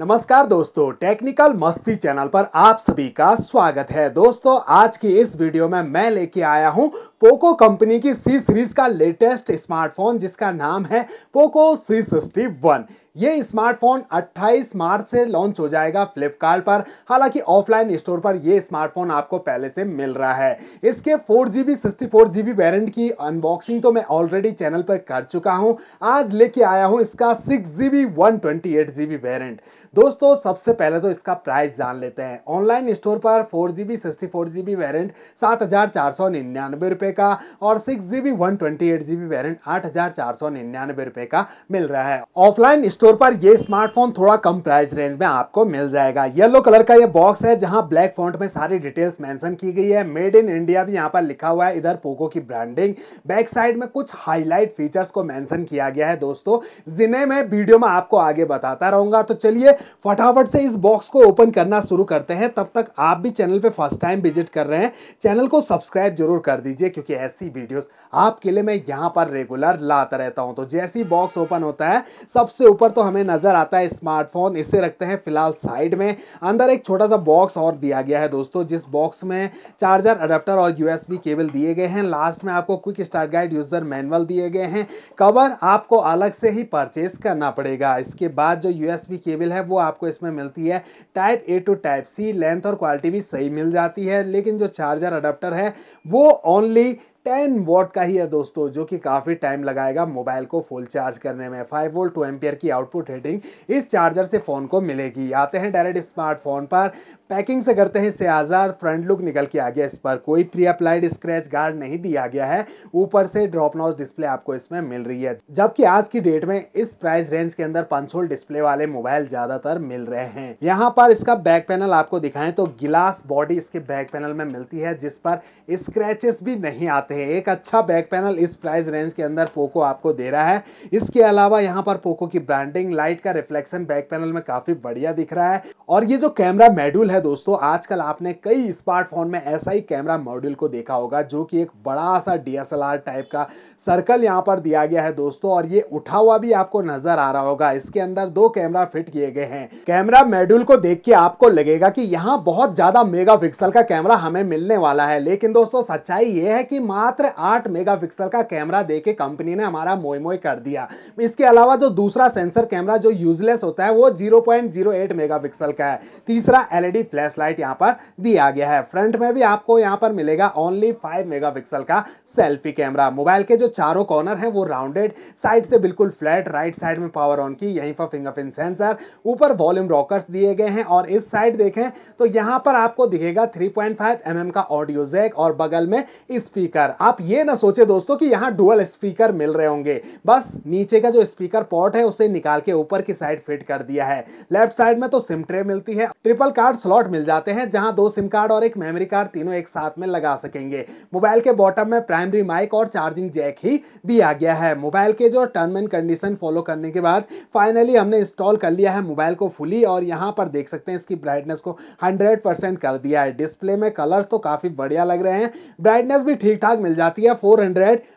नमस्कार दोस्तों टेक्निकल मस्ती चैनल पर आप सभी का स्वागत है दोस्तों आज की इस वीडियो में मैं लेके आया हूं पोको कंपनी की सी सीरीज का लेटेस्ट स्मार्टफोन जिसका नाम है पोको सी सिक्सटी वन ये स्मार्टफोन 28 मार्च से लॉन्च हो जाएगा फ्लिपकार्ट पर हालांकि ऑफलाइन स्टोर पर यह स्मार्टफोन आपको पहले से मिल रहा है इसके four GB sixty four GB variant की अनबॉक्सिंग तो मैं ऑलरेडी चैनल पर कर चुका हूँ आज लेके आया हूँ इसका six GB one twenty eight GB variant दोस्तों सबसे पहले तो इसका प्राइस जान लेते हैं ऑनलाइन स्टोर पर four GB sixty four GB variant सात हजार चार सौ निन्यानवे रुपए का और six GB one twenty eight GB variant आठ हजार चार सौ निन्यानवे रुपए का मिल रहा है ऑफलाइन स्टोर स्टोर पर ये स्मार्टफोन थोड़ा कम प्राइस रेंज में आपको मिल जाएगा येलो कलर का ये बॉक्स है जहां ब्लैक फॉन्ट में सारी डिटेल्स मेंशन की गई है मेड इन इंडिया भी यहां पर लिखा हुआ है इधर पोको की ब्रांडिंग बैक साइड में कुछ हाईलाइट फीचर्स को मेंशन किया गया है दोस्तों जिन्हें मैं वीडियो में आपको आगे बताता रहूंगा तो चलिए फटाफट से इस बॉक्स को ओपन करना शुरू करते हैं तब तक आप भी चैनल पर फर्स्ट टाइम विजिट कर रहे हैं चैनल को सब्सक्राइब जरूर कर दीजिए क्योंकि ऐसी वीडियोज आपके लिए मैं यहाँ पर रेगुलर लाता रहता हूँ तो जैसी बॉक्स ओपन होता है सबसे ऊपर तो हमें नज़र आता है स्मार्टफोन इसे रखते हैं फिलहाल साइड में अंदर एक छोटा सा बॉक्स और दिया गया है दोस्तों जिस बॉक्स में चार्जर अडेप्टर और यूएसबी केबल दिए गए हैं लास्ट में आपको quick start guide user manual दिए गए हैं कवर आपको अलग से ही परचेज करना पड़ेगा इसके बाद जो यूएसबी केबल है वो आपको इसमें मिलती है type A to type C length और क्वालिटी भी सही मिल जाती है लेकिन जो चार्जर अडेप्टर है वो ओनली टेन वोट का ही है दोस्तों जो कि काफ़ी टाइम लगाएगा मोबाइल को फुल चार्ज करने में फाइव वोल्ट टू एम्पियर की आउटपुट रेटिंग इस चार्जर से फ़ोन को मिलेगी आते हैं डायरेक्ट स्मार्टफोन पर पैकिंग से करते हैं इससे आज़ाद फ्रंट लुक निकल के आ गया इस पर कोई प्री अप्लाइड स्क्रैच गार्ड नहीं दिया गया है ऊपर से ड्रॉप नॉच डिस्प्ले आपको इसमें मिल रही है जबकि आज की डेट में इस प्राइस रेंज के अंदर पंच डिस्प्ले वाले मोबाइल ज़्यादातर मिल रहे हैं यहाँ पर इसका बैक पैनल आपको दिखाएं तो गिलास बॉडी इसके बैक पैनल में मिलती है जिस पर स्क्रैचेस भी नहीं आते सकते हैं एक अच्छा बैक पैनल इस प्राइस रेंज के अंदर पोको आपको दे रहा है इसके अलावा यहाँ पर पोको की ब्रांडिंग लाइट का रिफ्लेक्शन बैक पैनल में काफी बढ़िया दिख रहा है और ये जो कैमरा मॉड्यूल है दोस्तों आजकल आपने कई स्मार्टफोन में ऐसा ही कैमरा मॉड्यूल को देखा होगा जो कि एक बड़ा सा डीएसएलआर टाइप का सर्कल यहाँ पर दिया गया है दोस्तों और ये उठा हुआ भी आपको नजर आ रहा होगा इसके अंदर दो कैमरा फिट किए गए हैं कैमरा मेड्यूल को देख के आपको लगेगा की यहाँ बहुत ज्यादा मेगा का कैमरा हमें मिलने वाला है लेकिन दोस्तों सच्चाई ये है कि मात्र मात्र आठ मेगापिक्सल का कैमरा देके कंपनी ने हमारा मोई मोई कर दिया इसके अलावा जो दूसरा सेंसर कैमरा जो यूजलेस होता है वो 0.08 मेगापिक्सल का है तीसरा एलईडी लाइट यहाँ पर दिया गया है फ्रंट में भी आपको यहाँ पर मिलेगा ओनली फाइव मेगापिक्सल का सेल्फी कैमरा मोबाइल के जो चारों कॉर्नर हैं वो राउंडेड साइड से बिल्कुल फ्लैट राइट साइड में पावर ऑन की यहीं पर फिंगरप्रिंट सेंसर ऊपर वॉल्यूम रॉकर्स दिए गए हैं और इस साइड देखें तो यहाँ पर आपको दिखेगा 3.5 पॉइंट mm का ऑडियो जैक और बगल में स्पीकर आप ये ना सोचे दोस्तों कि यहाँ डुअल स्पीकर मिल रहे होंगे बस नीचे का जो स्पीकर पॉट है उसे निकाल के ऊपर की साइड फिट कर दिया है लेफ्ट साइड में तो सिम ट्रे मिलती है ट्रिपल कार्ड स्लॉट मिल जाते हैं जहां दो सिम कार्ड और एक मेमोरी कार्ड तीनों एक साथ में लगा सकेंगे मोबाइल के बॉटम में प्राइमरी माइक और चार्जिंग जैक ही दिया गया है मोबाइल के जो टर्म एंड कंडीशन फॉलो करने के बाद फाइनली हमने इंस्टॉल कर लिया है मोबाइल को फुली और यहाँ पर देख सकते हैं इसकी ब्राइटनेस को हंड्रेड कर दिया है डिस्प्ले में कलर्स तो काफ़ी बढ़िया लग रहे हैं ब्राइटनेस भी ठीक ठाक मिल जाती है फोर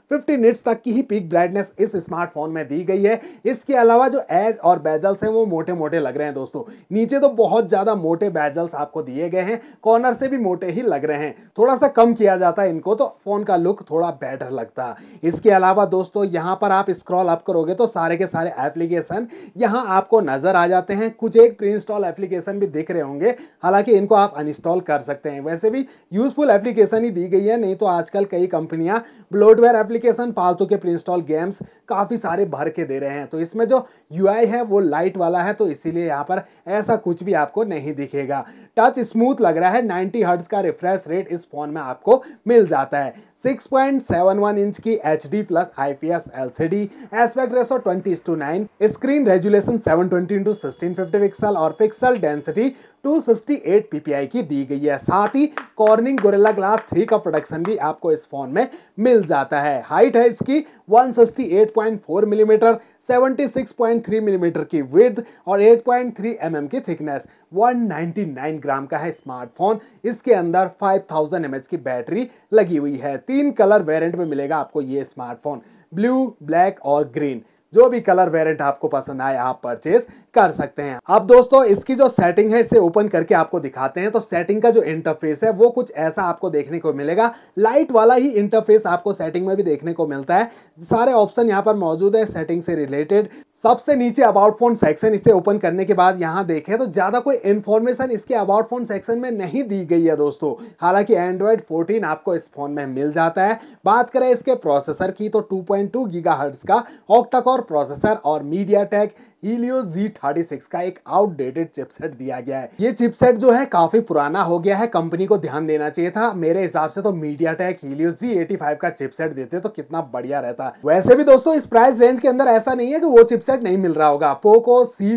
फिफ्टी निट्स तक की ही पीक ब्राइटनेस इस स्मार्टफोन में दी गई है इसके अलावा जो एज और बेजल्स हैं वो मोटे मोटे लग रहे हैं दोस्तों नीचे तो बहुत ज़्यादा मोटे बेजल्स आपको दिए गए हैं कॉर्नर से भी मोटे ही लग रहे हैं थोड़ा सा कम किया जाता है इनको तो फ़ोन का लुक थोड़ा बेटर लगता इसके अलावा दोस्तों यहाँ पर आप स्क्रॉल अप करोगे तो सारे के सारे एप्लीकेशन यहाँ आपको नज़र आ जाते हैं कुछ एक प्री इंस्टॉल एप्लीकेशन भी दिख रहे होंगे हालांकि इनको आप अनइंस्टॉल कर सकते हैं वैसे भी यूजफुल एप्लीकेशन ही दी गई है नहीं तो आजकल कई कंपनियां ब्लोडवेयर एप्लीकेशन एप्लीकेशन फालतू के प्री इंस्टॉल गेम्स काफ़ी सारे भर के दे रहे हैं तो इसमें जो यू है वो लाइट वाला है तो इसीलिए यहाँ पर ऐसा कुछ भी आपको नहीं दिखेगा टच स्मूथ लग रहा है 90 हर्ट्स का रिफ्रेश रेट इस फोन में आपको मिल जाता है 6.71 इंच की H D plus I P S L C D aspect ratio twenty screen resolution seven twenty into sixteen fifty pixel और पिक्सल डेंसिटी 268 ppi की दी गई है साथ ही कॉर्निंग गोरेला ग्लास 3 का प्रोडक्शन भी आपको इस फोन में मिल जाता है हाइट है इसकी 168.4 मिलीमीटर mm, 76.3 मिलीमीटर mm की विड्थ और 8.3 पॉइंट mm की थिकनेस 199 ग्राम का है स्मार्टफोन इसके अंदर 5000 थाउजेंड की बैटरी लगी हुई है तीन कलर वेरिएंट में मिलेगा आपको ये स्मार्टफोन ब्लू ब्लैक और ग्रीन जो भी कलर वेरिएंट आपको पसंद आए आप परचेज कर सकते हैं अब दोस्तों इसकी जो सेटिंग है इसे ओपन करके आपको दिखाते हैं तो सेटिंग का जो इंटरफेस है वो कुछ ऐसा आपको देखने को मिलेगा लाइट वाला ही इंटरफेस आपको सेटिंग में भी देखने को मिलता है सारे ऑप्शन यहाँ पर मौजूद है सेटिंग से रिलेटेड सबसे नीचे अबाउट फोन सेक्शन इसे ओपन करने के बाद यहाँ देखें तो ज़्यादा कोई इन्फॉर्मेशन इसके अबाउट फोन सेक्शन में नहीं दी गई है दोस्तों हालांकि एंड्रॉयड 14 आपको इस फोन में मिल जाता है बात करें इसके प्रोसेसर की तो 2.2 गीगाहर्ट्ज़ का ऑक्टाकोर प्रोसेसर और मीडिया टेक हीलियो Z36 का एक आउटडेटेड चिपसेट दिया गया है ये चिपसेट जो है काफी पुराना हो गया है कंपनी को ध्यान देना चाहिए था मेरे हिसाब से तो मीडिया टेक हीलियो Z85 का चिपसेट देते तो कितना बढ़िया रहता वैसे भी दोस्तों इस प्राइस रेंज के अंदर ऐसा नहीं है कि वो चिपसेट नहीं मिल रहा होगा पोको सी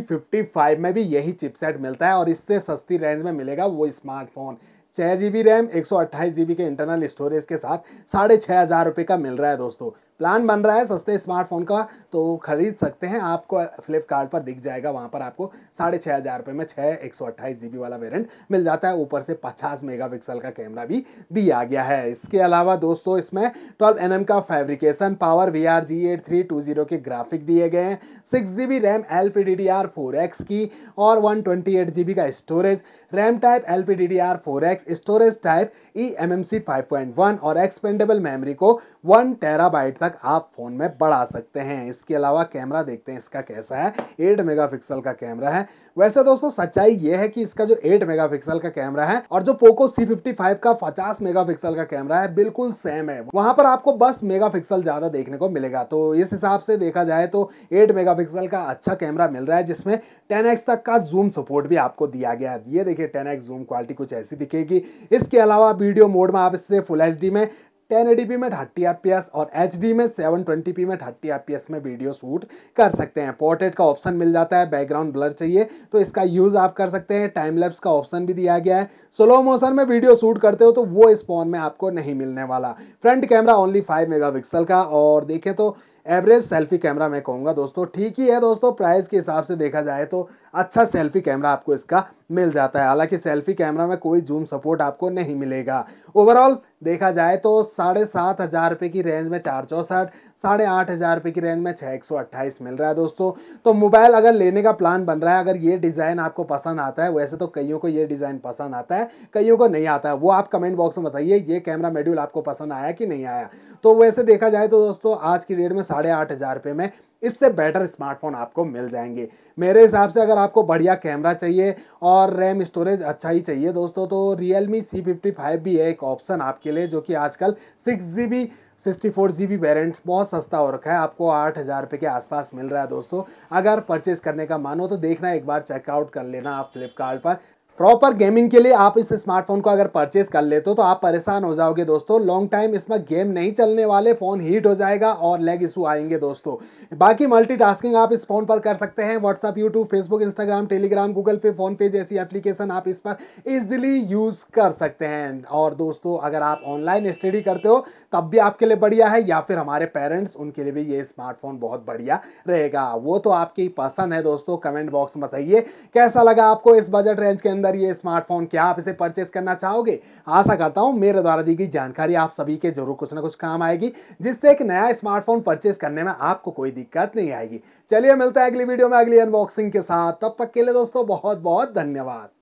में भी यही चिपसेट मिलता है और इससे सस्ती रेंज में मिलेगा वो स्मार्टफोन छह जीबी रैम एक सौ के इंटरनल स्टोरेज के साथ साढ़े छह हज़ार रुपए का मिल रहा है दोस्तों प्लान बन रहा है सस्ते स्मार्टफोन का तो खरीद सकते हैं आपको फ्लिपकार्ट पर दिख जाएगा वहाँ पर आपको साढ़े छः हज़ार रुपये में छः एक सौ अट्ठाईस जी बी वाला वेरियंट मिल जाता है ऊपर से पचास मेगा पिक्सल का कैमरा भी दिया गया है इसके अलावा दोस्तों इसमें ट्वेल्व एन एम का fabrication power V R G eight three two zero के ग्राफिक दिए गए हैं six G B RAM L P D D R four X की और one twenty eight G B का storage RAM type L P D D R four X storage type E M M C five point one और expandable memory को one terabyte तक तक आप phone में बढ़ा सकते हैं इसके अलावा कैमरा देखते हैं इसका कैसा है 8 मेगापिक्सल का कैमरा है वैसे दोस्तों सच्चाई ये है कि इसका जो 8 मेगापिक्सल का कैमरा है और जो पोको C55 का 50 मेगापिक्सल का कैमरा है बिल्कुल सेम है वहां पर आपको बस मेगा ज़्यादा देखने को मिलेगा तो इस हिसाब से देखा जाए तो एट मेगा का अच्छा कैमरा मिल रहा है जिसमें टेन तक का जूम सपोर्ट भी आपको दिया गया है ये देखिए टेन जूम क्वालिटी कुछ ऐसी दिखेगी इसके अलावा वीडियो मोड में आप इससे फुल एच में 1080p में 30fps और एच में 720p में 30fps में वीडियो शूट कर सकते हैं पोर्ट्रेट का ऑप्शन मिल जाता है बैकग्राउंड ब्लर चाहिए तो इसका यूज़ आप कर सकते हैं टाइम लैप्स का ऑप्शन भी दिया गया है स्लो मोशन में वीडियो शूट करते हो तो वो इस फोन में आपको नहीं मिलने वाला front camera only five mega का और देखें तो एवरेज सेल्फी कैमरा मैं कहूँगा दोस्तों ठीक ही है दोस्तों प्राइस के हिसाब से देखा जाए तो अच्छा सेल्फी कैमरा आपको इसका मिल जाता है हालांकि सेल्फी कैमरा में कोई जूम सपोर्ट आपको नहीं मिलेगा ओवरऑल देखा जाए तो साढ़े सात हज़ार रुपये की रेंज में चार चौंसठ साढ़े आठ हज़ार रुपये की रेंज में छः एक सौ अट्ठाईस मिल रहा है दोस्तों तो मोबाइल अगर लेने का प्लान बन रहा है अगर ये डिज़ाइन आपको पसंद आता है वैसे तो कईयों को ये डिज़ाइन पसंद आता है कईयों को नहीं आता है वो आप कमेंट बॉक्स में बताइए ये कैमरा मेड्यूल आपको पसंद आया कि नहीं आया तो वैसे देखा जाए तो दोस्तों आज की डेट में साढ़े आठ हज़ार रुपये में इससे बेटर स्मार्टफोन आपको मिल जाएंगे मेरे हिसाब से अगर आपको बढ़िया कैमरा चाहिए और रैम स्टोरेज अच्छा ही चाहिए दोस्तों तो Realme C fifty five भी है एक ऑप्शन आपके लिए जो कि आजकल six G B sixty four G B variant बहुत सस्ता हो रखा है आपको आठ हज़ार रुपये के आसपास मिल रहा है दोस्तों अगर परचेज़ करने का मानो हो तो देखना एक बार चेकआउट कर लेना आप फ्लिपकार्ट पर प्रॉपर गेमिंग के लिए आप इस स्मार्टफोन को अगर परचेस कर लेते हो तो आप परेशान हो जाओगे दोस्तों लॉन्ग टाइम इसमें गेम नहीं चलने वाले फ़ोन हीट हो जाएगा और लेग इशू आएंगे दोस्तों बाकी मल्टीटास्किंग आप इस फ़ोन पर कर सकते हैं WhatsApp YouTube Facebook Instagram Telegram Google pay PhonePe जैसी एप्लीकेशन आप इस पर ईजिली यूज़ कर सकते हैं और दोस्तों अगर आप ऑनलाइन स्टडी करते हो तब भी आपके लिए बढ़िया है या फिर हमारे पेरेंट्स उनके लिए भी ये स्मार्टफोन बहुत बढ़िया रहेगा वो तो आपकी पसंद है दोस्तों कमेंट बॉक्स में बताइए कैसा लगा आपको इस बजट रेंज के अंदर ये स्मार्टफोन क्या आप इसे परचेस करना चाहोगे आशा करता हूँ मेरे द्वारा दी गई जानकारी आप सभी के जरूर कुछ ना कुछ काम आएगी जिससे एक नया स्मार्टफोन परचेस करने में आपको कोई दिक्कत नहीं आएगी चलिए मिलता है अगली वीडियो में अगली अनबॉक्सिंग के साथ तब तक के लिए दोस्तों बहुत बहुत धन्यवाद